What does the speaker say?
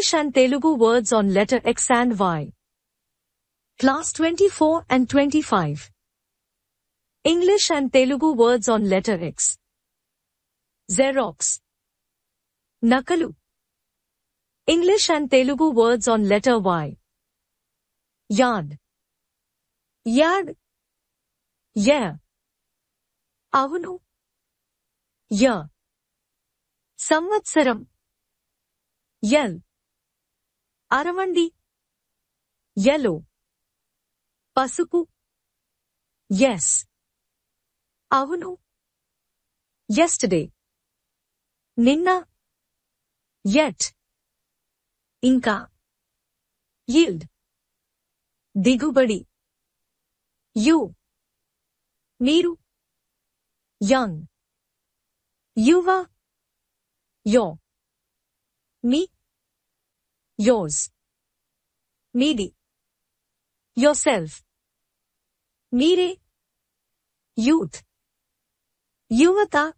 English and Telugu words on letter X and Y. Class 24 and 25. English and Telugu words on letter X. Xerox. Nakalu. English and Telugu words on letter Y. Yard. Yard. Yeah. అవును య Samvatsaram. ఎల్ అరవండి yellow పసుపు yes అవును yesterday నిన్న yet ఇంకా yield దిగుబడి you మీరు యంగ్ యువ your me Yours. Midi. Yourself. Mire. Youth. Yuvata.